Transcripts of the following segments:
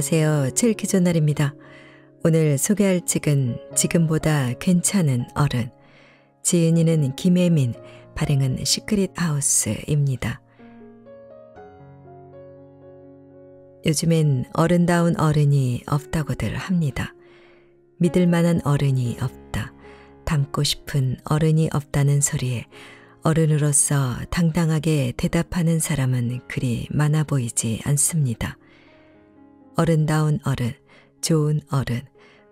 안녕하세요. 칠키존 날입니다. 오늘 소개할 책은 지금보다 괜찮은 어른. 지은이는 김혜민, 발행은 시크릿 하우스입니다. 요즘엔 어른다운 어른이 없다고들 합니다. 믿을 만한 어른이 없다. 닮고 싶은 어른이 없다는 소리에 어른으로서 당당하게 대답하는 사람은 그리 많아 보이지 않습니다. 어른다운 어른, 좋은 어른,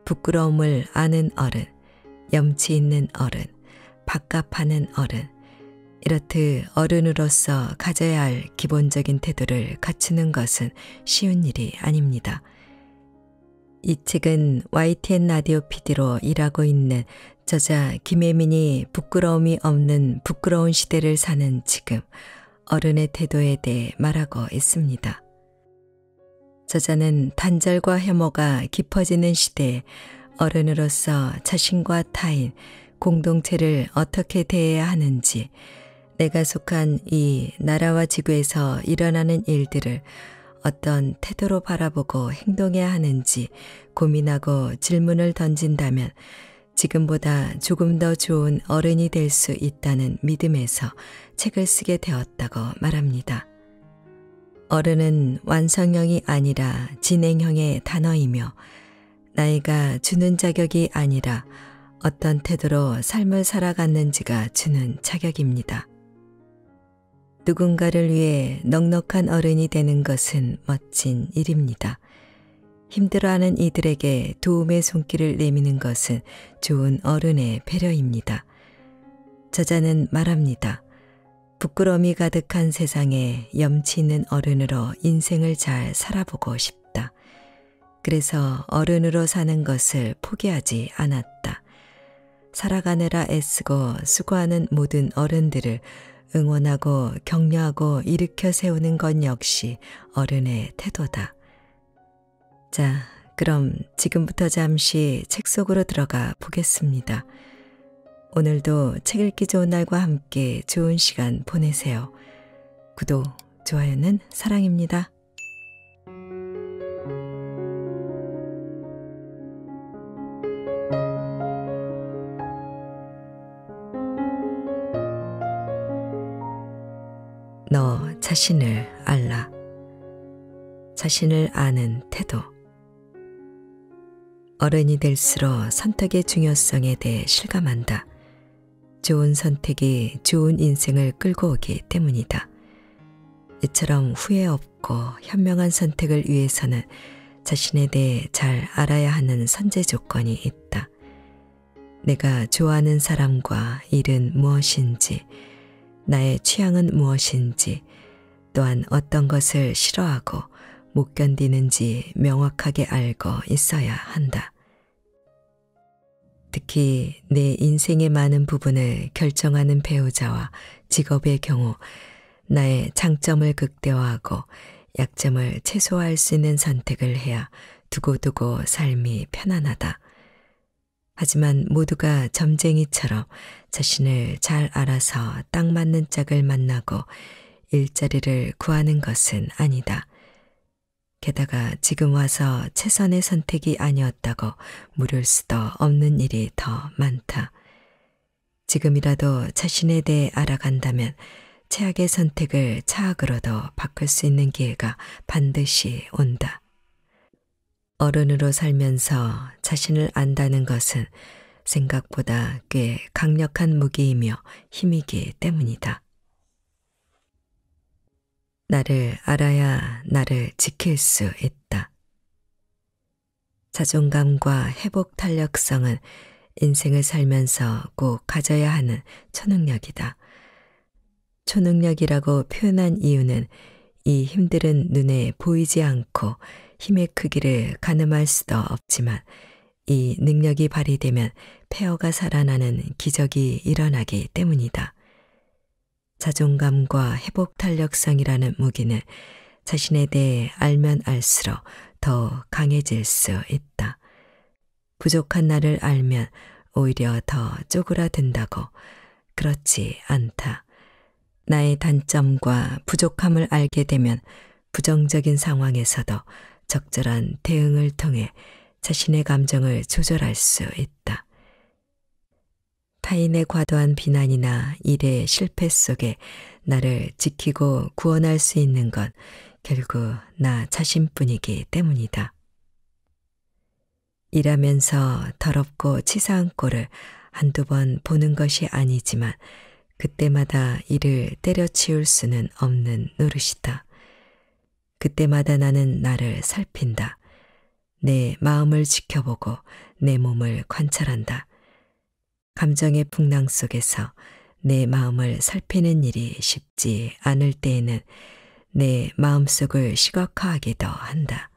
부끄러움을 아는 어른, 염치 있는 어른, 밥값하는 어른, 이렇듯 어른으로서 가져야 할 기본적인 태도를 갖추는 것은 쉬운 일이 아닙니다. 이 책은 YTN 라디오 PD로 일하고 있는 저자 김혜민이 부끄러움이 없는 부끄러운 시대를 사는 지금 어른의 태도에 대해 말하고 있습니다. 저자는 단절과 혐오가 깊어지는 시대 어른으로서 자신과 타인, 공동체를 어떻게 대해야 하는지, 내가 속한 이 나라와 지구에서 일어나는 일들을 어떤 태도로 바라보고 행동해야 하는지 고민하고 질문을 던진다면 지금보다 조금 더 좋은 어른이 될 수 있다는 믿음에서 책을 쓰게 되었다고 말합니다. 어른은 완성형이 아니라 진행형의 단어이며 나이가 주는 자격이 아니라 어떤 태도로 삶을 살아갔는지가 주는 자격입니다. 누군가를 위해 넉넉한 어른이 되는 것은 멋진 일입니다. 힘들어하는 이들에게 도움의 손길을 내미는 것은 좋은 어른의 배려입니다. 저자는 말합니다. 부끄러움이 가득한 세상에 염치 있는 어른으로 인생을 잘 살아보고 싶다. 그래서 어른으로 사는 것을 포기하지 않았다. 살아가느라 애쓰고 수고하는 모든 어른들을 응원하고 격려하고 일으켜 세우는 것 역시 어른의 태도다. 자, 그럼 지금부터 잠시 책 속으로 들어가 보겠습니다. 오늘도 책 읽기 좋은 날과 함께 좋은 시간 보내세요. 구독, 좋아요는 사랑입니다. 너 자신을 알라. 자신을 아는 태도. 어른이 될수록 선택의 중요성에 대해 실감한다. 좋은 선택이 좋은 인생을 끌고 오기 때문이다. 이처럼 후회 없고 현명한 선택을 위해서는 자신에 대해 잘 알아야 하는 선제 조건이 있다. 내가 좋아하는 사람과 일은 무엇인지, 나의 취향은 무엇인지, 또한 어떤 것을 싫어하고 못 견디는지 명확하게 알고 있어야 한다. 특히 내 인생의 많은 부분을 결정하는 배우자와 직업의 경우 나의 장점을 극대화하고 약점을 최소화할 수 있는 선택을 해야 두고두고 삶이 편안하다. 하지만 모두가 점쟁이처럼 자신을 잘 알아서 딱 맞는 짝을 만나고 일자리를 구하는 것은 아니다. 게다가 지금 와서 최선의 선택이 아니었다고 물을 수도 없는 일이 더 많다. 지금이라도 자신에 대해 알아간다면 최악의 선택을 차악으로도 바꿀 수 있는 기회가 반드시 온다. 어른으로 살면서 자신을 안다는 것은 생각보다 꽤 강력한 무기이며 힘이기 때문이다. 나를 알아야 나를 지킬 수 있다. 자존감과 회복 탄력성은 인생을 살면서 꼭 가져야 하는 초능력이다. 초능력이라고 표현한 이유는 이 힘들은 눈에 보이지 않고 힘의 크기를 가늠할 수도 없지만 이 능력이 발휘되면 폐허가 살아나는 기적이 일어나기 때문이다. 자존감과 회복 탄력성이라는 무기는 자신에 대해 알면 알수록 더 강해질 수 있다. 부족한 나를 알면 오히려 더 쪼그라든다고 그렇지 않다. 나의 단점과 부족함을 알게 되면 부정적인 상황에서도 적절한 대응을 통해 자신의 감정을 조절할 수 있다. 타인의 과도한 비난이나 일의 실패 속에 나를 지키고 구원할 수 있는 건 결국 나 자신뿐이기 때문이다. 일하면서 더럽고 치사한 꼴을 한두 번 보는 것이 아니지만 그때마다 이를 때려치울 수는 없는 노릇이다. 그때마다 나는 나를 살핀다. 내 마음을 지켜보고 내 몸을 관찰한다. 감정의 풍랑 속에서 내 마음을 살피는 일이 쉽지 않을 때에는 내 마음속을 시각화하기도 한다.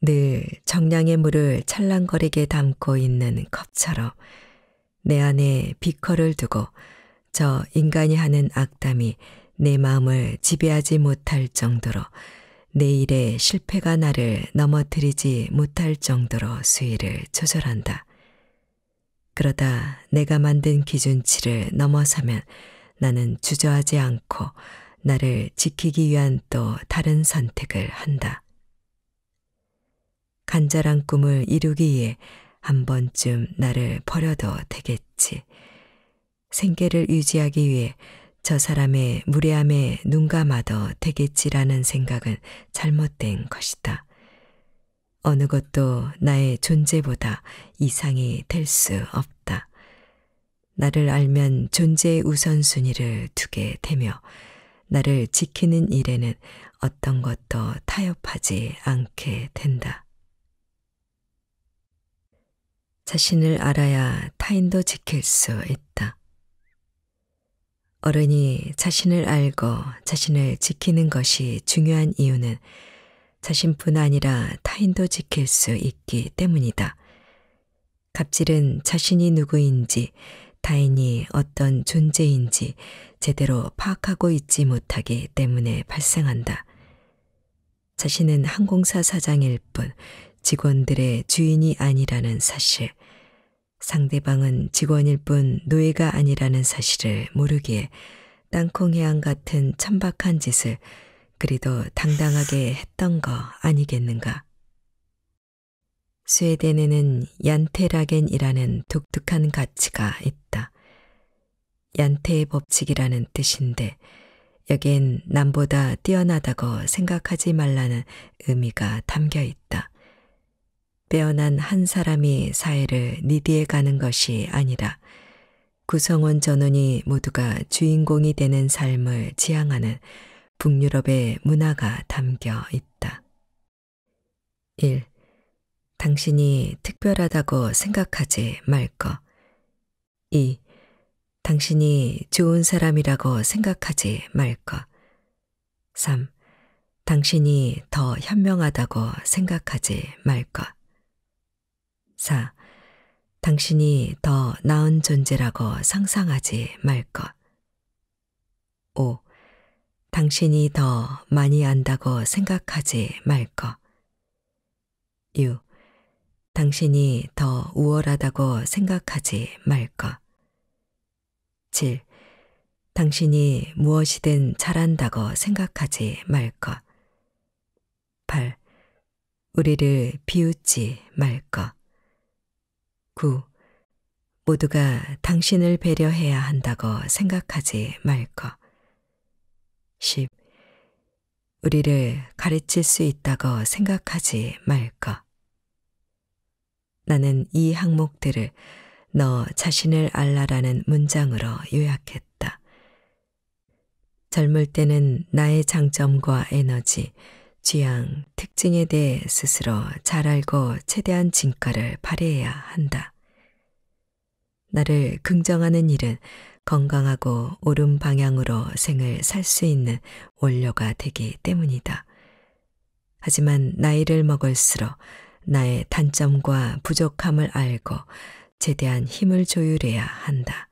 늘 정량의 물을 찰랑거리게 담고 있는 컵처럼 내 안에 비커를 두고 저 인간이 하는 악담이 내 마음을 지배하지 못할 정도로 내 일에 실패가 나를 넘어뜨리지 못할 정도로 수위를 조절한다. 그러다 내가 만든 기준치를 넘어서면 나는 주저하지 않고 나를 지키기 위한 또 다른 선택을 한다. 간절한 꿈을 이루기 위한 번쯤 나를 버려도 되겠지. 생계를 유지하기 위해 저 사람의 무례함에 눈 감아도 되겠지라는 생각은 잘못된 것이다. 어느 것도 나의 존재보다 이상이 될 수 없다. 나를 알면 존재의 우선순위를 두게 되며 나를 지키는 일에는 어떤 것도 타협하지 않게 된다. 자신을 알아야 타인도 지킬 수 있다. 어른이 자신을 알고 자신을 지키는 것이 중요한 이유는 자신뿐 아니라 타인도 지킬 수 있기 때문이다. 갑질은 자신이 누구인지, 타인이 어떤 존재인지 제대로 파악하고 있지 못하기 때문에 발생한다. 자신은 항공사 사장일 뿐 직원들의 주인이 아니라는 사실, 상대방은 직원일 뿐 노예가 아니라는 사실을 모르기에 땅콩 해안 같은 천박한 짓을 그리도 당당하게 했던 거 아니겠는가. 스웨덴에는 얀테라겐이라는 독특한 가치가 있다. 얀테의 법칙이라는 뜻인데 여기엔 남보다 뛰어나다고 생각하지 말라는 의미가 담겨 있다. 빼어난 한 사람이 사회를 니디해 가는 것이 아니라 구성원 전원이 모두가 주인공이 되는 삶을 지향하는 북유럽의 문화가 담겨 있다. 1. 당신이 특별하다고 생각하지 말 것. 2. 당신이 좋은 사람이라고 생각하지 말 것. 3. 당신이 더 현명하다고 생각하지 말 것. 4. 당신이 더 나은 존재라고 상상하지 말 것. 5. 당신이 더 많이 안다고 생각하지 말 것. 유. 당신이 더 우월하다고 생각하지 말거. 7. 당신이 무엇이든 잘한다고 생각하지 말거. 8. 우리를 비웃지 말거. 9. 모두가 당신을 배려해야 한다고 생각하지 말거. 10. 우리를 가르칠 수 있다고 생각하지 말까. 나는 이 항목들을 너 자신을 알라라는 문장으로 요약했다. 젊을 때는 나의 장점과 에너지, 취향, 특징에 대해 스스로 잘 알고 최대한 진가를 발휘해야 한다. 나를 긍정하는 일은 건강하고 옳은 방향으로 생을 살 수 있는 원료가 되기 때문이다. 하지만 나이를 먹을수록 나의 단점과 부족함을 알고 최대한 힘을 조율해야 한다.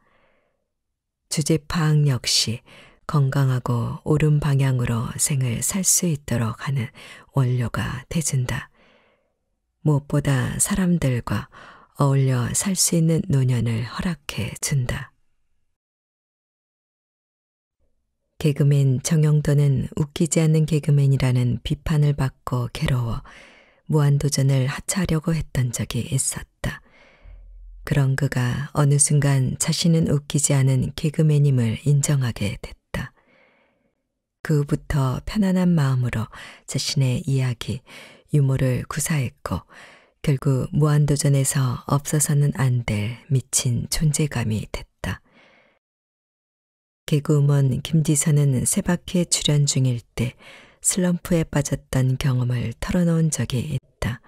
주제 파악 역시 건강하고 옳은 방향으로 생을 살 수 있도록 하는 원료가 돼준다. 무엇보다 사람들과 어울려 살 수 있는 노년을 허락해 준다. 개그맨 정영도는 웃기지 않는 개그맨이라는 비판을 받고 괴로워 무한도전을 하차하려고 했던 적이 있었다. 그런 그가 어느 순간 자신은 웃기지 않은 개그맨임을 인정하게 됐다. 그 후부터 편안한 마음으로 자신의 이야기, 유머를 구사했고 결국 무한도전에서 없어서는 안 될 미친 존재감이 됐다. 개그우먼 김지선은 새바퀴 출연 중일 때 슬럼프에 빠졌던 경험을 털어놓은 적이 있다.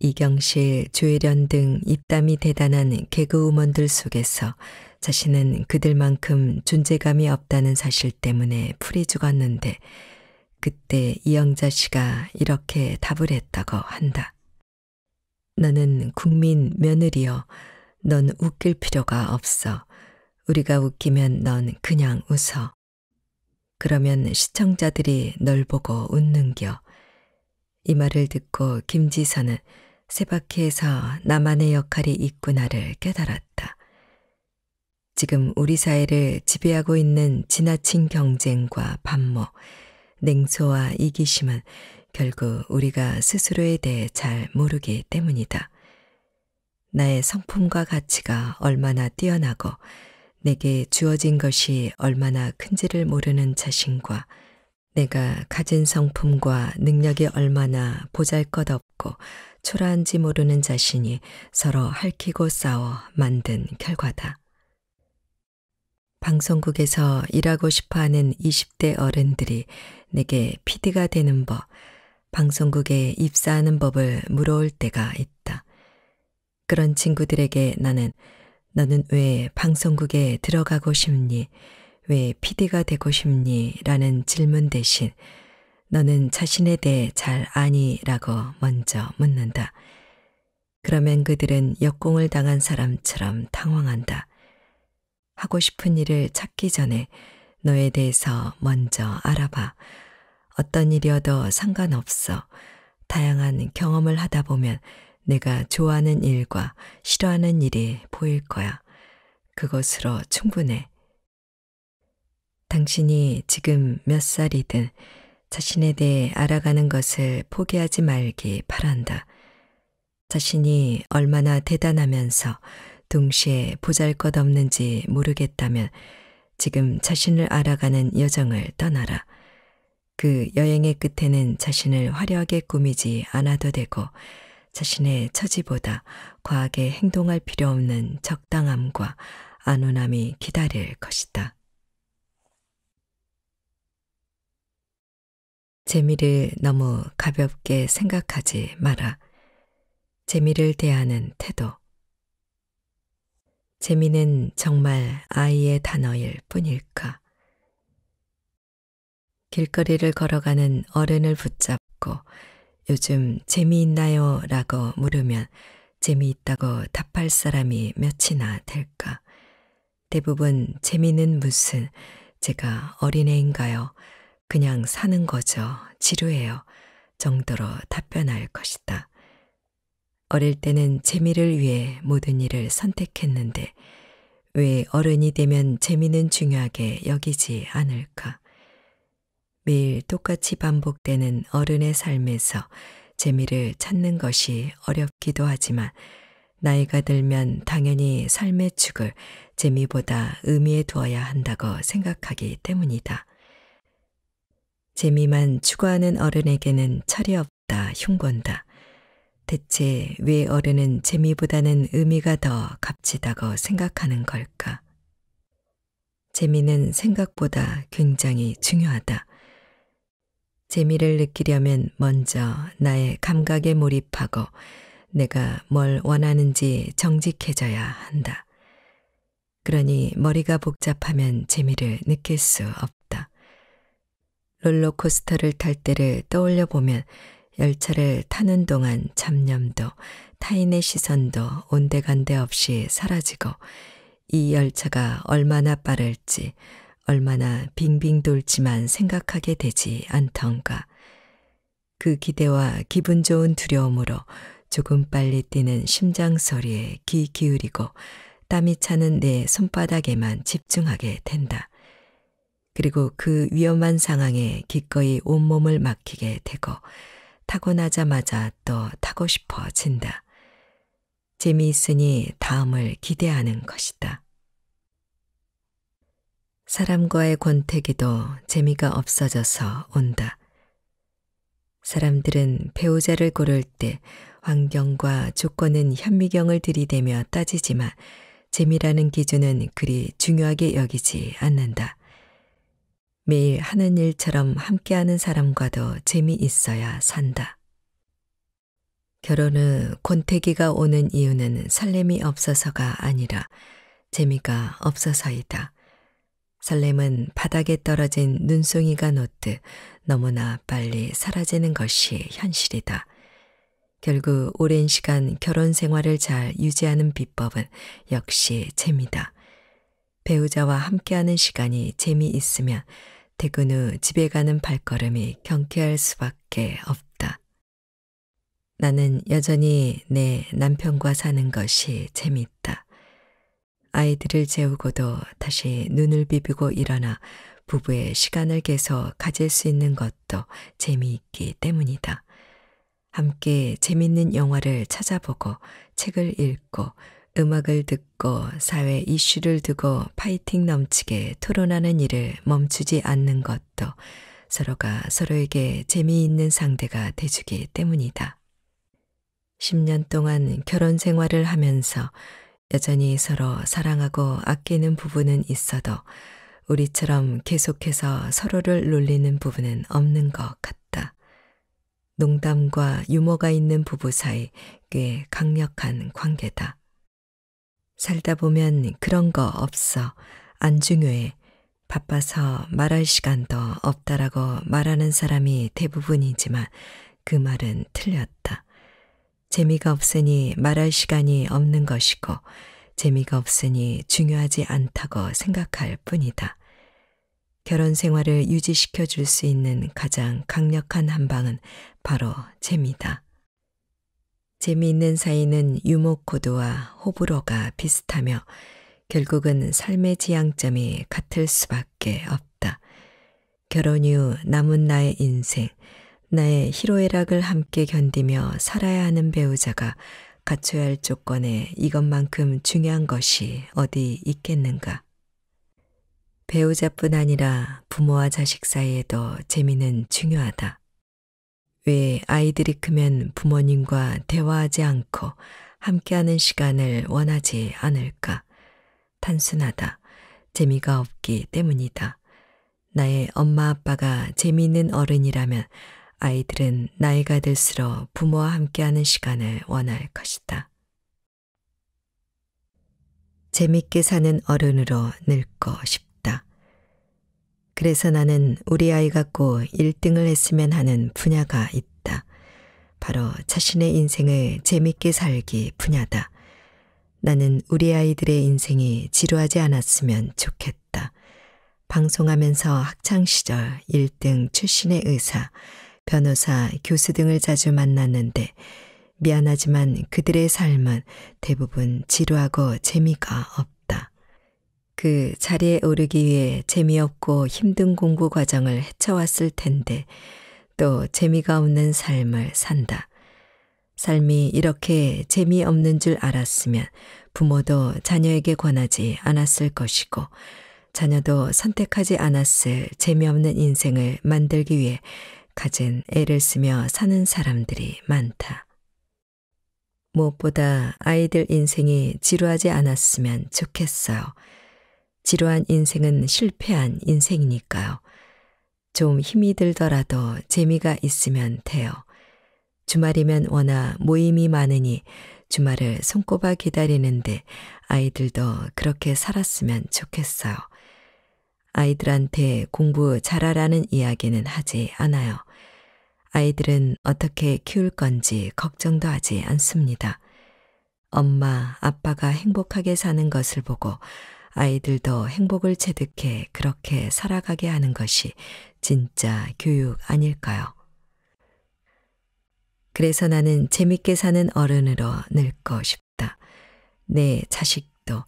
이경실, 조혜련 등 입담이 대단한 개그우먼들 속에서 자신은 그들만큼 존재감이 없다는 사실 때문에 풀이 죽었는데 그때 이영자 씨가 이렇게 답을 했다고 한다. 너는 국민 며느리여. 넌 웃길 필요가 없어. 우리가 웃기면 넌 그냥 웃어. 그러면 시청자들이 널 보고 웃는겨. 이 말을 듣고 김지선은 세바퀴에서 나만의 역할이 있구나를 깨달았다. 지금 우리 사회를 지배하고 있는 지나친 경쟁과 반목, 냉소와 이기심은 결국 우리가 스스로에 대해 잘 모르기 때문이다. 나의 성품과 가치가 얼마나 뛰어나고 내게 주어진 것이 얼마나 큰지를 모르는 자신과 내가 가진 성품과 능력이 얼마나 보잘 것 없고 초라한지 모르는 자신이 서로 할히고 싸워 만든 결과다. 방송국에서 일하고 싶어 하는 20대 어른들이 내게 피디가 되는 법, 방송국에 입사하는 법을 물어올 때가 있다. 그런 친구들에게 나는 너는 왜 방송국에 들어가고 싶니? 왜 PD가 되고 싶니? 라는 질문 대신 너는 자신에 대해 잘 아니? 라고 먼저 묻는다. 그러면 그들은 역공을 당한 사람처럼 당황한다. 하고 싶은 일을 찾기 전에 너에 대해서 먼저 알아봐. 어떤 일이어도 상관없어. 다양한 경험을 하다 보면 내가 좋아하는 일과 싫어하는 일이 보일 거야. 그것으로 충분해. 당신이 지금 몇 살이든 자신에 대해 알아가는 것을 포기하지 말기 바란다. 자신이 얼마나 대단하면서 동시에 보잘 것 없는지 모르겠다면 지금 자신을 알아가는 여정을 떠나라. 그 여행의 끝에는 자신을 화려하게 꾸미지 않아도 되고 자신의 처지보다 과하게 행동할 필요 없는 적당함과 안온함이 기다릴 것이다. 재미를 너무 가볍게 생각하지 마라. 재미를 대하는 태도. 재미는 정말 아이의 단어일 뿐일까? 길거리를 걸어가는 어른을 붙잡고 요즘 재미있나요? 라고 물으면 재미있다고 답할 사람이 몇이나 될까? 대부분 재미는 무슨 제가 어린애인가요? 그냥 사는 거죠. 지루해요. 정도로 답변할 것이다. 어릴 때는 재미를 위해 모든 일을 선택했는데 왜 어른이 되면 재미는 중요하게 여기지 않을까? 매일 똑같이 반복되는 어른의 삶에서 재미를 찾는 것이 어렵기도 하지만 나이가 들면 당연히 삶의 축을 재미보다 의미에 두어야 한다고 생각하기 때문이다. 재미만 추구하는 어른에게는 철이 없다 흉본다. 대체 왜 어른은 재미보다는 의미가 더 값지다고 생각하는 걸까? 재미는 생각보다 굉장히 중요하다. 재미를 느끼려면 먼저 나의 감각에 몰입하고 내가 뭘 원하는지 정직해져야 한다. 그러니 머리가 복잡하면 재미를 느낄 수 없다. 롤러코스터를 탈 때를 떠올려 보면 열차를 타는 동안 잡념도 타인의 시선도 온데간데 없이 사라지고 이 열차가 얼마나 빠를지 얼마나 빙빙 돌지만 생각하게 되지 않던가. 그 기대와 기분 좋은 두려움으로 조금 빨리 뛰는 심장 소리에 귀 기울이고 땀이 차는 내 손바닥에만 집중하게 된다. 그리고 그 위험한 상황에 기꺼이 온몸을 맡기게 되고 타고나자마자 또 타고 싶어진다. 재미있으니 다음을 기대하는 것이다. 사람과의 권태기도 재미가 없어져서 온다. 사람들은 배우자를 고를 때 환경과 조건은 현미경을 들이대며 따지지만 재미라는 기준은 그리 중요하게 여기지 않는다. 매일 하는 일처럼 함께하는 사람과도 재미있어야 산다. 결혼 후 권태기가 오는 이유는 설렘이 없어서가 아니라 재미가 없어서이다. 설렘은 바닥에 떨어진 눈송이가 놓듯 너무나 빨리 사라지는 것이 현실이다. 결국 오랜 시간 결혼 생활을 잘 유지하는 비법은 역시 재미다. 배우자와 함께하는 시간이 재미있으면 퇴근 후 집에 가는 발걸음이 경쾌할 수밖에 없다. 나는 여전히 내 남편과 사는 것이 재미있다. 아이들을 재우고도 다시 눈을 비비고 일어나 부부의 시간을 계속 가질 수 있는 것도 재미있기 때문이다. 함께 재밌는 영화를 찾아보고 책을 읽고 음악을 듣고 사회 이슈를 두고 파이팅 넘치게 토론하는 일을 멈추지 않는 것도 서로가 서로에게 재미있는 상대가 돼주기 때문이다. 10년 동안 결혼 생활을 하면서 여전히 서로 사랑하고 아끼는 부분은 있어도 우리처럼 계속해서 서로를 놀리는 부분은 없는 것 같다. 농담과 유머가 있는 부부 사이 꽤 강력한 관계다. 살다 보면 그런 거 없어. 안 중요해. 바빠서 말할 시간도 없다라고 말하는 사람이 대부분이지만 그 말은 틀렸다. 재미가 없으니 말할 시간이 없는 것이고, 재미가 없으니 중요하지 않다고 생각할 뿐이다. 결혼 생활을 유지시켜 줄 수 있는 가장 강력한 한방은 바로 재미다. 재미있는 사이는 유목고도와 호불호가 비슷하며 결국은 삶의 지향점이 같을 수밖에 없다. 결혼 이후 남은 나의 인생, 나의 네, 희로애락을 함께 견디며 살아야 하는 배우자가 갖춰야 할 조건에 이것만큼 중요한 것이 어디 있겠는가. 배우자뿐 아니라 부모와 자식 사이에도 재미는 중요하다. 왜 아이들이 크면 부모님과 대화하지 않고 함께하는 시간을 원하지 않을까? 단순하다. 재미가 없기 때문이다. 나의 엄마 아빠가 재미있는 어른이라면 아이들은 나이가 들수록 부모와 함께하는 시간을 원할 것이다. 재밌게 사는 어른으로 늙고 싶다. 그래서 나는 우리 아이가 꼭 1등을 했으면 하는 분야가 있다. 바로 자신의 인생을 재밌게 살기 분야다. 나는 우리 아이들의 인생이 지루하지 않았으면 좋겠다. 방송하면서 학창시절 1등 출신의 의사, 변호사, 교수 등을 자주 만났는데 미안하지만 그들의 삶은 대부분 지루하고 재미가 없다. 그 자리에 오르기 위해 재미없고 힘든 공부 과정을 헤쳐왔을 텐데 또 재미가 없는 삶을 산다. 삶이 이렇게 재미없는 줄 알았으면 부모도 자녀에게 권하지 않았을 것이고 자녀도 선택하지 않았을 재미없는 인생을 만들기 위해 가진 애를 쓰며 사는 사람들이 많다. 무엇보다 아이들 인생이 지루하지 않았으면 좋겠어요. 지루한 인생은 실패한 인생이니까요. 좀 힘이 들더라도 재미가 있으면 돼요. 주말이면 워낙 모임이 많으니 주말을 손꼽아 기다리는데 아이들도 그렇게 살았으면 좋겠어요. 아이들한테 공부 잘하라는 이야기는 하지 않아요. 아이들은 어떻게 키울 건지 걱정도 하지 않습니다. 엄마, 아빠가 행복하게 사는 것을 보고 아이들도 행복을 체득해 그렇게 살아가게 하는 것이 진짜 교육 아닐까요? 그래서 나는 재밌게 사는 어른으로 늙고 싶다. 내 자식도,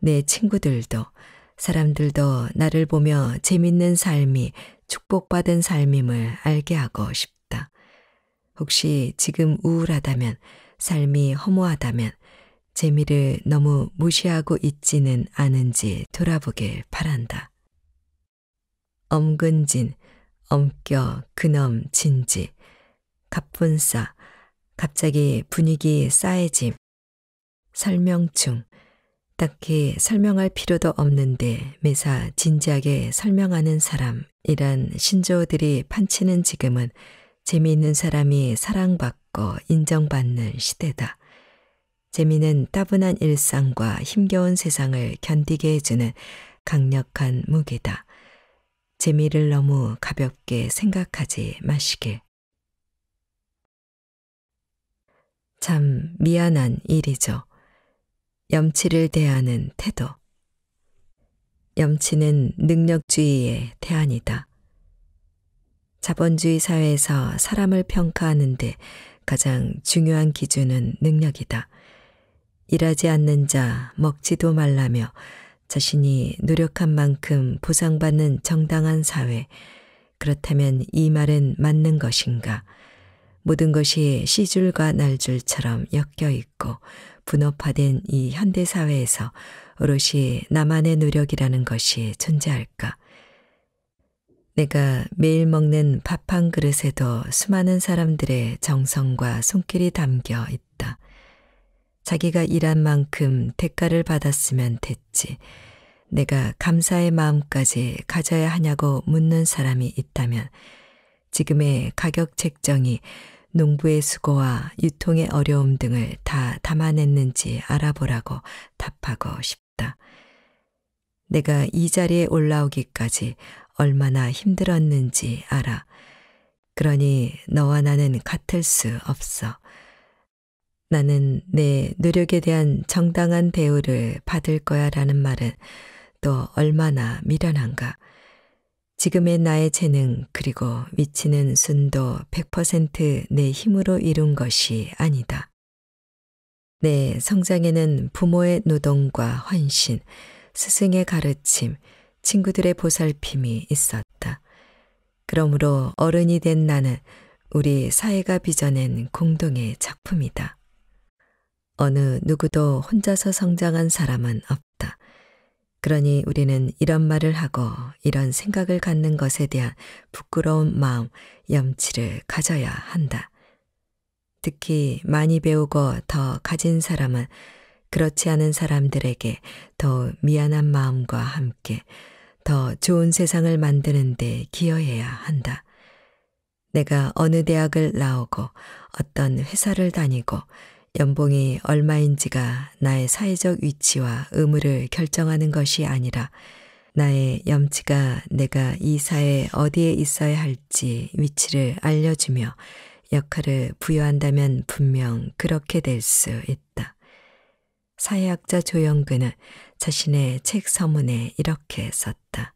내 친구들도, 사람들도 나를 보며 재밌는 삶이 축복받은 삶임을 알게 하고 싶다. 혹시 지금 우울하다면, 삶이 허무하다면, 재미를 너무 무시하고 있지는 않은지 돌아보길 바란다. 엄근진, 엄껴, 그놈, 진지, 갑분싸, 갑자기 분위기 싸해짐, 설명충, 딱히 설명할 필요도 없는데 매사 진지하게 설명하는 사람이란 신조어들이 판치는 지금은 재미있는 사람이 사랑받고 인정받는 시대다. 재미는 따분한 일상과 힘겨운 세상을 견디게 해주는 강력한 무기다. 재미를 너무 가볍게 생각하지 마시길. 참 미안한 일이죠. 염치를 대하는 태도. 염치는 능력주의의 대안이다. 자본주의 사회에서 사람을 평가하는 데 가장 중요한 기준은 능력이다. 일하지 않는 자, 먹지도 말라며 자신이 노력한 만큼 보상받는 정당한 사회. 그렇다면 이 말은 맞는 것인가? 모든 것이 시줄과 날줄처럼 엮여 있고 분업화된 이 현대사회에서 오롯이 나만의 노력이라는 것이 존재할까? 내가 매일 먹는 밥 한 그릇에도 수많은 사람들의 정성과 손길이 담겨 있다. 자기가 일한 만큼 대가를 받았으면 됐지. 내가 감사의 마음까지 가져야 하냐고 묻는 사람이 있다면 지금의 가격 책정이 농부의 수고와 유통의 어려움 등을 다 담아냈는지 알아보라고 답하고 싶다. 내가 이 자리에 올라오기까지 얼마나 힘들었는지 알아. 그러니 너와 나는 같을 수 없어. 나는 내 노력에 대한 정당한 대우를 받을 거야 라는 말은 또 얼마나 미련한가. 지금의 나의 재능 그리고 위치는 순도 100%내 힘으로 이룬 것이 아니다. 내 성장에는 부모의 노동과 헌신, 스승의 가르침, 친구들의 보살핌이 있었다. 그러므로 어른이 된 나는 우리 사회가 빚어낸 공동의 작품이다. 어느 누구도 혼자서 성장한 사람은 없다. 그러니 우리는 이런 말을 하고 이런 생각을 갖는 것에 대한 부끄러운 마음, 염치를 가져야 한다. 특히 많이 배우고 더 가진 사람은 그렇지 않은 사람들에게 더 미안한 마음과 함께 더 좋은 세상을 만드는 데 기여해야 한다. 내가 어느 대학을 나오고 어떤 회사를 다니고 연봉이 얼마인지가 나의 사회적 위치와 의무를 결정하는 것이 아니라 나의 염치가 내가 이 사회 어디에 있어야 할지 위치를 알려주며 역할을 부여한다면 분명 그렇게 될 수 있다. 사회학자 조영근은 자신의 책 서문에 이렇게 썼다.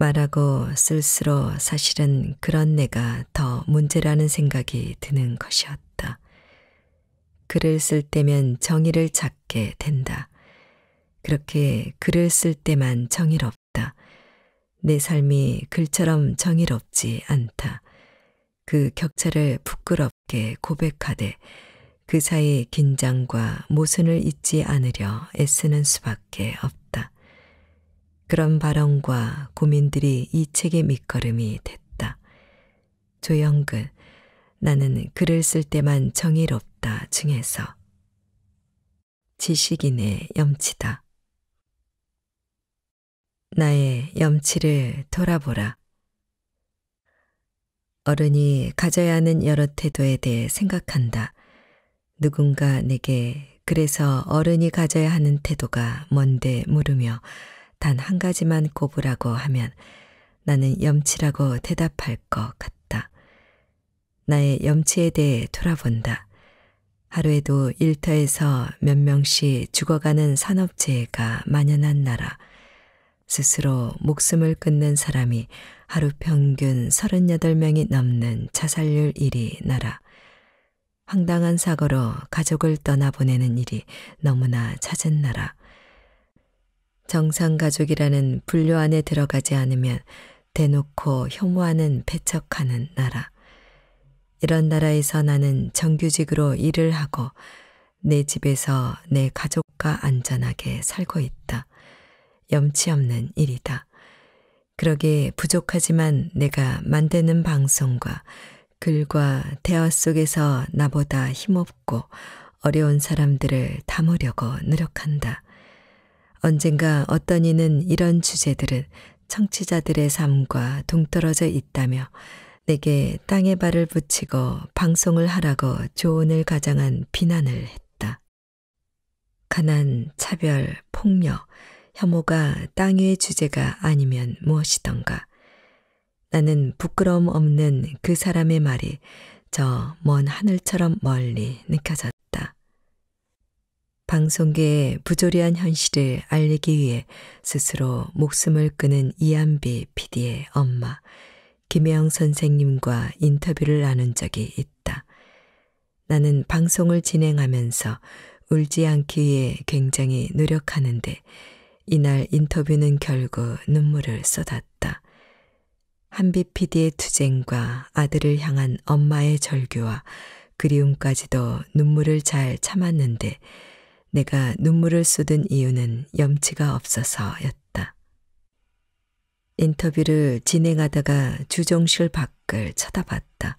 말하고 쓸수록 사실은 그런 내가 더 문제라는 생각이 드는 것이었다. 글을 쓸 때면 정의를 찾게 된다. 그렇게 글을 쓸 때만 정의롭다. 내 삶이 글처럼 정의롭지 않다. 그 격차를 부끄럽게 고백하되 그 사이 긴장과 모순을 잊지 않으려 애쓰는 수밖에 없다. 그런 발언과 고민들이 이 책의 밑거름이 됐다. 조영근, 나는 글을 쓸 때만 정의롭다 중에서 지식인의 염치다. 나의 염치를 돌아보라. 어른이 가져야 하는 여러 태도에 대해 생각한다. 누군가 내게 그래서 어른이 가져야 하는 태도가 뭔데 물으며 단 한 가지만 꼽으라고 하면 나는 염치라고 대답할 것 같다. 나의 염치에 대해 돌아본다. 하루에도 일터에서 몇 명씩 죽어가는 산업재해가 만연한 나라. 스스로 목숨을 끊는 사람이 하루 평균 38명이 넘는 자살률 1위 나라. 황당한 사고로 가족을 떠나보내는 일이 너무나 잦은 나라. 정상 가족이라는 분류 안에 들어가지 않으면 대놓고 혐오하는 배척하는 나라. 이런 나라에서 나는 정규직으로 일을 하고 내 집에서 내 가족과 안전하게 살고 있다. 염치 없는 일이다. 그러기 부족하지만 내가 만드는 방송과 글과 대화 속에서 나보다 힘없고 어려운 사람들을 담으려고 노력한다. 언젠가 어떤 이는 이런 주제들은 청취자들의 삶과 동떨어져 있다며 내게 땅에 발을 붙이고 방송을 하라고 조언을 가장한 비난을 했다. 가난, 차별, 폭력, 혐오가 땅의 주제가 아니면 무엇이던가. 나는 부끄러움 없는 그 사람의 말이 저 먼 하늘처럼 멀리 느껴졌다. 방송계의 부조리한 현실을 알리기 위해 스스로 목숨을 끄는 이한비 PD의 엄마 김혜영 선생님과 인터뷰를 나눈 적이 있다. 나는 방송을 진행하면서 울지 않기 위해 굉장히 노력하는데 이날 인터뷰는 결국 눈물을 쏟았다. 한비 PD의 투쟁과 아들을 향한 엄마의 절규와 그리움까지도 눈물을 잘 참았는데 내가 눈물을 쏟은 이유는 염치가 없어서였다. 인터뷰를 진행하다가 주정실 밖을 쳐다봤다.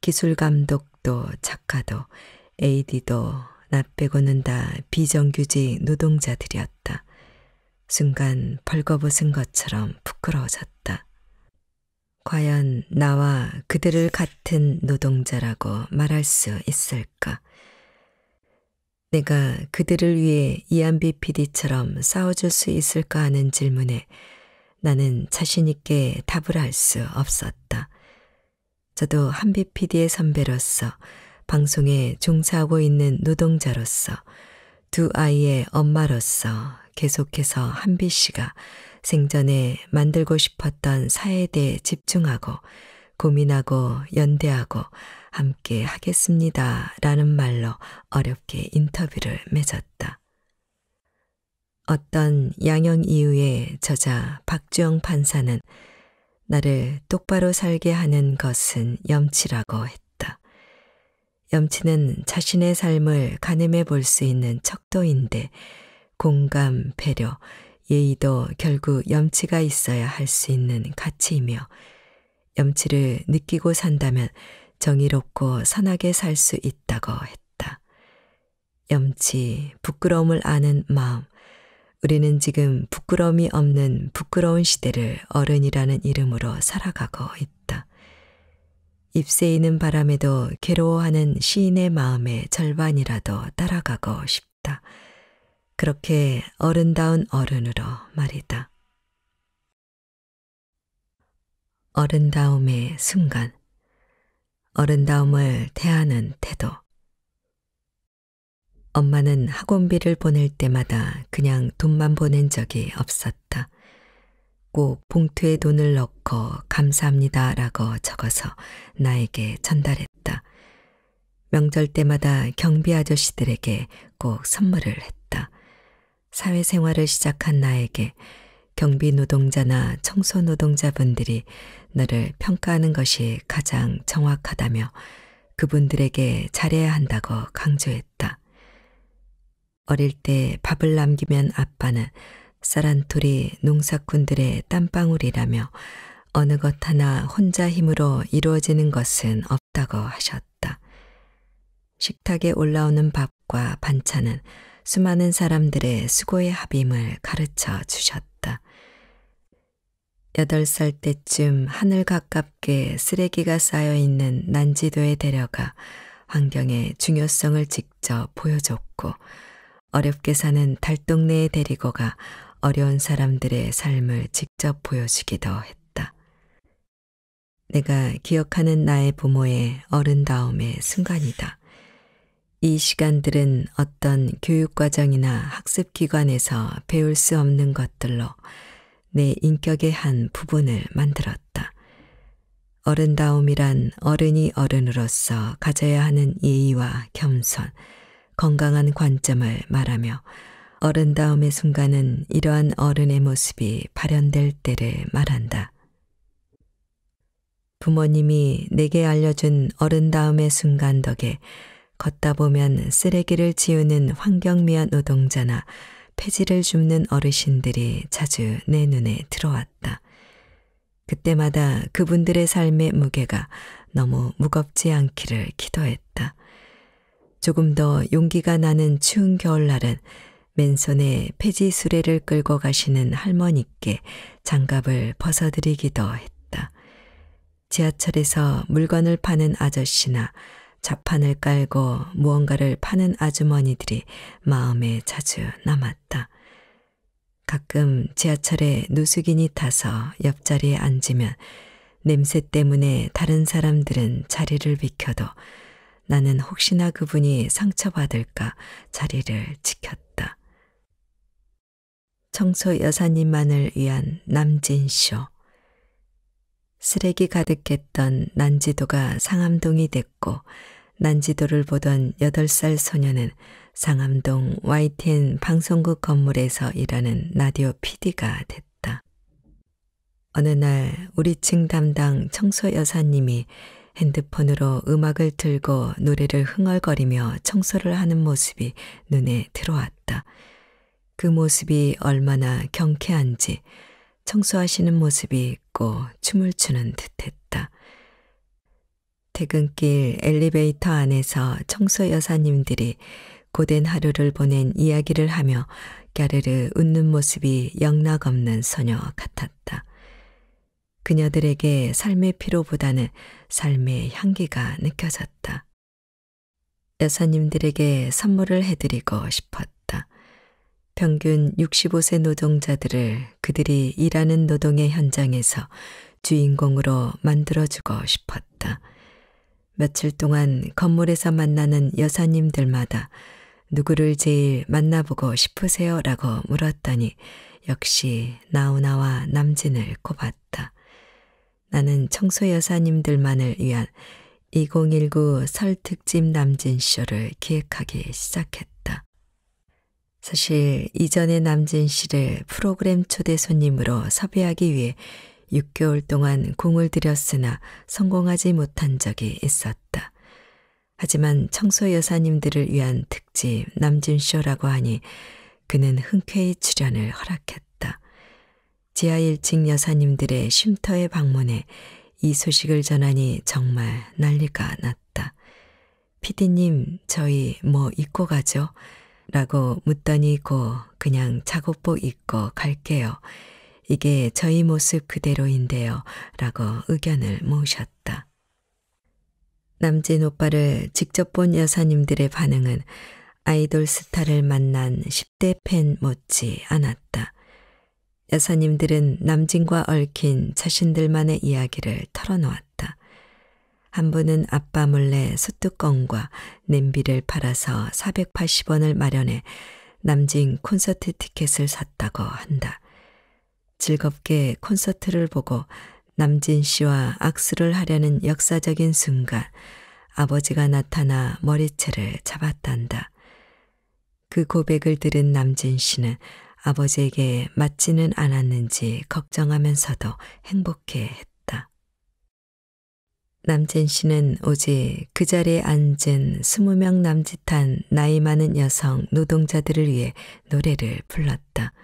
기술 감독도 작가도 AD도 나 빼고는 다 비정규직 노동자들이었다. 순간 벌거벗은 것처럼 부끄러워졌다. 과연 나와 그들을 같은 노동자라고 말할 수 있을까? 내가 그들을 위해 이안비 PD처럼 싸워줄 수 있을까 하는 질문에 나는 자신있게 답을 할 수 없었다. 저도 한비 PD의 선배로서 방송에 종사하고 있는 노동자로서 두 아이의 엄마로서 계속해서 한비 씨가 생전에 만들고 싶었던 사에 대해 집중하고 고민하고 연대하고 함께 하겠습니다. 라는 말로 어렵게 인터뷰를 맺었다. 어떤 양형 이유의 저자 박주영 판사는 나를 똑바로 살게 하는 것은 염치라고 했다. 염치는 자신의 삶을 가늠해 볼 수 있는 척도인데 공감, 배려, 예의도 결국 염치가 있어야 할 수 있는 가치이며 염치를 느끼고 산다면 정의롭고 선하게 살 수 있다고 했다. 염치, 부끄러움을 아는 마음, 우리는 지금 부끄러움이 없는 부끄러운 시대를 어른이라는 이름으로 살아가고 있다. 입새이는 바람에도 괴로워하는 시인의 마음의 절반이라도 따라가고 싶다. 그렇게 어른다운 어른으로 말이다. 어른다움의 순간, 어른다움을 대하는 태도. 엄마는 학원비를 보낼 때마다 그냥 돈만 보낸 적이 없었다. 꼭 봉투에 돈을 넣고 감사합니다 라고 적어서 나에게 전달했다. 명절 때마다 경비 아저씨들에게 꼭 선물을 했다. 사회생활을 시작한 나에게 경비 노동자나 청소 노동자분들이 너를 평가하는 것이 가장 정확하다며 그분들에게 잘해야 한다고 강조했다. 어릴 때 밥을 남기면 아빠는 사란토리 농사꾼들의 땀방울이라며 어느 것 하나 혼자 힘으로 이루어지는 것은 없다고 하셨다. 식탁에 올라오는 밥과 반찬은 수많은 사람들의 수고의 합임을 가르쳐 주셨다. 여덟 살 때쯤 하늘 가깝게 쓰레기가 쌓여 있는 난지도에 데려가 환경의 중요성을 직접 보여줬고 어렵게 사는 달동네에 데리고 가 어려운 사람들의 삶을 직접 보여주기도 했다. 내가 기억하는 나의 부모의 어른다움의 순간이다. 이 시간들은 어떤 교육과정이나 학습기관에서 배울 수 없는 것들로 내 인격의 한 부분을 만들었다. 어른다움이란 어른이 어른으로서 가져야 하는 예의와 겸손, 건강한 관점을 말하며 어른다움의 순간은 이러한 어른의 모습이 발현될 때를 말한다. 부모님이 내게 알려준 어른다움의 순간 덕에 걷다 보면 쓰레기를 지우는 환경미화 노동자나 폐지를 줍는 어르신들이 자주 내 눈에 들어왔다. 그때마다 그분들의 삶의 무게가 너무 무겁지 않기를 기도했다. 조금 더 용기가 나는 추운 겨울날은 맨손에 폐지 수레를 끌고 가시는 할머니께 장갑을 벗어드리기도 했다. 지하철에서 물건을 파는 아저씨나 자판을 깔고 무언가를 파는 아주머니들이 마음에 자주 남았다. 가끔 지하철에 누수긴이 타서 옆자리에 앉으면 냄새 때문에 다른 사람들은 자리를 비켜도 나는 혹시나 그분이 상처받을까 자리를 지켰다. 청소 여사님만을 위한 남진쇼. 쓰레기 가득했던 난지도가 상암동이 됐고 난지도를 보던 8살 소년은 상암동 YTN 방송국 건물에서 일하는 라디오 PD가 됐다. 어느 날 우리 층 담당 청소 여사님이 핸드폰으로 음악을 틀고 노래를 흥얼거리며 청소를 하는 모습이 눈에 들어왔다. 그 모습이 얼마나 경쾌한지 청소하시는 모습이 있고 춤을 추는 듯했다. 퇴근길 엘리베이터 안에서 청소 여사님들이 고된 하루를 보낸 이야기를 하며 갸르르 웃는 모습이 영락없는 소녀 같았다. 그녀들에게 삶의 피로보다는 삶의 향기가 느껴졌다. 여사님들에게 선물을 해드리고 싶었다. 평균 65세 노동자들을 그들이 일하는 노동의 현장에서 주인공으로 만들어주고 싶었다. 며칠 동안 건물에서 만나는 여사님들마다 누구를 제일 만나보고 싶으세요? 라고 물었더니 역시 나우나와 남진을 꼽았다. 나는 청소 여사님들만을 위한 2019 설 특집 남진쇼를 기획하기 시작했다. 사실 이전에 남진 씨를 프로그램 초대 손님으로 섭외하기 위해 6개월 동안 공을 들였으나 성공하지 못한 적이 있었다. 하지만 청소 여사님들을 위한 특집 남진쇼라고 하니 그는 흔쾌히 출연을 허락했다. 지하 1층 여사님들의 쉼터에 방문해 이 소식을 전하니 정말 난리가 났다. 피디님, 저희 뭐 입고 가죠? 라고 묻더니 고 그냥 작업복 입고 갈게요. 이게 저희 모습 그대로인데요. 라고 의견을 모으셨다. 남진 오빠를 직접 본 여사님들의 반응은 아이돌 스타를 만난 10대 팬 못지 않았다. 여사님들은 남진과 얽힌 자신들만의 이야기를 털어놓았다. 한 분은 아빠 몰래 숯뚜껑과 냄비를 팔아서 480원을 마련해 남진 콘서트 티켓을 샀다고 한다. 즐겁게 콘서트를 보고 남진 씨와 악수를 하려는 역사적인 순간 아버지가 나타나 머리채를 잡았단다. 그 고백을 들은 남진 씨는 아버지에게 맞지는 않았는지 걱정하면서도 행복해 했다. 남진 씨는 오직 그 자리에 앉은 스무 명 남짓한 나이 많은 여성 노동자들을 위해 노래를 불렀다.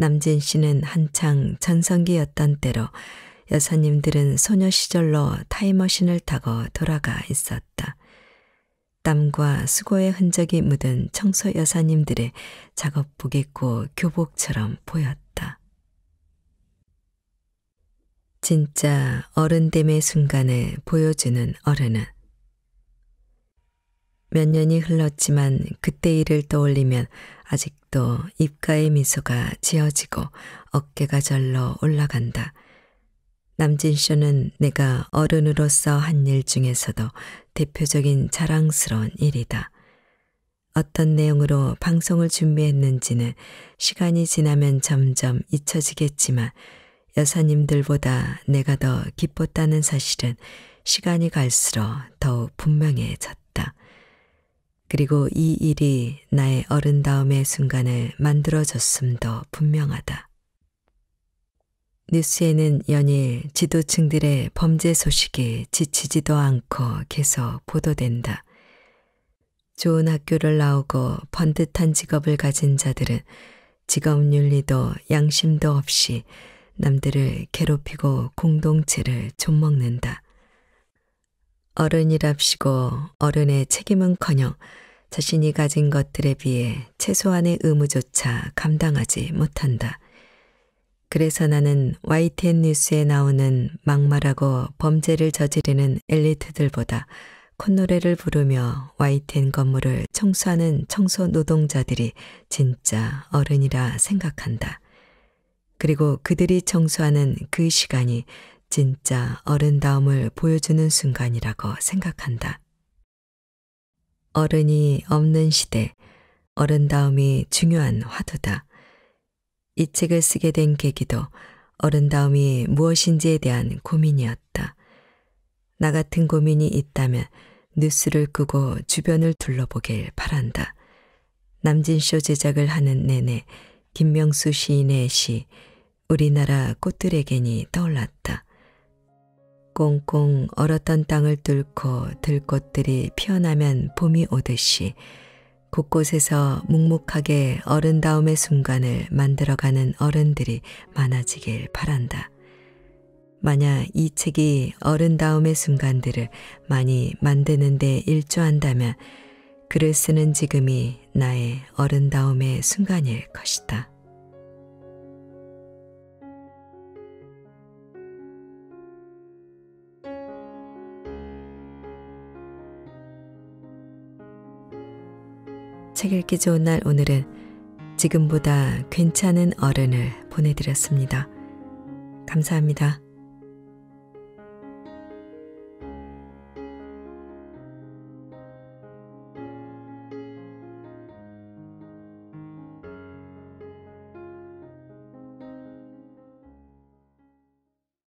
남진 씨는 한창 전성기였던 때로 여사님들은 소녀 시절로 타임머신을 타고 돌아가 있었다. 땀과 수고의 흔적이 묻은 청소 여사님들의 작업복 입고 교복처럼 보였다. 진짜 어른됨의 순간을 보여주는 어른은 몇 년이 흘렀지만 그때 일을 떠올리면 아직도 입가의 미소가 지어지고 어깨가 절로 올라간다. 남진쇼는 내가 어른으로서 한 일 중에서도 대표적인 자랑스러운 일이다. 어떤 내용으로 방송을 준비했는지는 시간이 지나면 점점 잊혀지겠지만 여사님들보다 내가 더 기뻤다는 사실은 시간이 갈수록 더욱 분명해졌다. 그리고 이 일이 나의 어른다움의 순간을 만들어줬음도 분명하다. 뉴스에는 연일 지도층들의 범죄 소식이 지치지도 않고 계속 보도된다. 좋은 학교를 나오고 번듯한 직업을 가진 자들은 직업 윤리도 양심도 없이 남들을 괴롭히고 공동체를 좀먹는다. 어른이랍시고 어른의 책임은커녕 자신이 가진 것들에 비해 최소한의 의무조차 감당하지 못한다. 그래서 나는 YTN 뉴스에 나오는 막말하고 범죄를 저지르는 엘리트들보다 콧노래를 부르며 YTN 건물을 청소하는 청소 노동자들이 진짜 어른이라 생각한다. 그리고 그들이 청소하는 그 시간이 진짜 어른다움을 보여주는 순간이라고 생각한다. 어른이 없는 시대, 어른다움이 중요한 화두다. 이 책을 쓰게 된 계기도 어른다움이 무엇인지에 대한 고민이었다. 나 같은 고민이 있다면 뉴스를 끄고 주변을 둘러보길 바란다. 남진쇼 제작을 하는 내내 김명수 시인의 시 우리나라 꽃들에겐이 떠올랐다. 꽁꽁 얼었던 땅을 뚫고 들꽃들이 피어나면 봄이 오듯이 곳곳에서 묵묵하게 어른다움의 순간을 만들어가는 어른들이 많아지길 바란다. 만약 이 책이 어른다움의 순간들을 많이 만드는 데 일조한다면 글을 쓰는 지금이 나의 어른다움의 순간일 것이다. 책 읽기 좋은 날 오늘은 지금보다 괜찮은 어른을 보내드렸습니다. 감사합니다.